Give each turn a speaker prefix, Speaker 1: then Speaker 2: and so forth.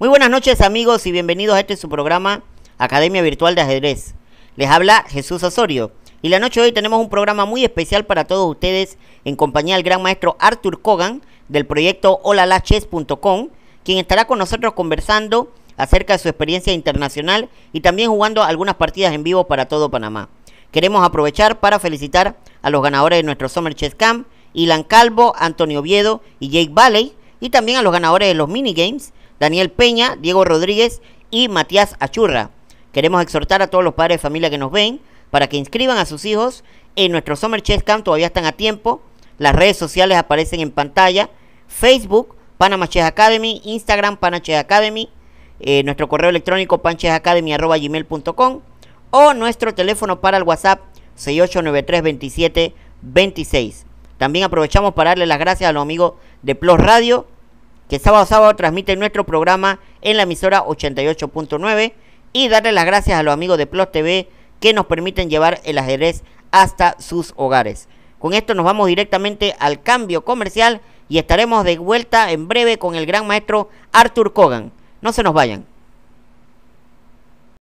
Speaker 1: Muy buenas noches amigos y bienvenidos a este su programa Academia Virtual de Ajedrez. Les habla Jesús Osorio y la noche de hoy tenemos un programa muy especial para todos ustedes en compañía del gran maestro Arthur Kogan del proyecto holalachess.com, quien estará con nosotros conversando acerca de su experiencia internacional y también jugando algunas partidas en vivo para todo Panamá. Queremos aprovechar para felicitar a los ganadores de nuestro Summer Chess Camp, Ilan Calvo, Antonio Oviedo y Jake Valley, y también a los ganadores de los minigames Daniel Peña, Diego Rodríguez y Matías Achurra. Queremos exhortar a todos los padres de familia que nos ven para que inscriban a sus hijos en nuestro Summer Chess Camp. Todavía están a tiempo. Las redes sociales aparecen en pantalla. Facebook, Panama Chess Academy. Instagram, Panache Academy. Eh, nuestro correo electrónico, panchessacademy.com O nuestro teléfono para el WhatsApp, 68932726. También aprovechamos para darle las gracias a los amigos de Plus Radio que sábado a sábado transmite nuestro programa en la emisora 88.9 y darle las gracias a los amigos de Plus TV que nos permiten llevar el ajedrez hasta sus hogares. Con esto nos vamos directamente al cambio comercial y estaremos de vuelta en breve con el gran maestro Arthur Kogan. No se nos vayan.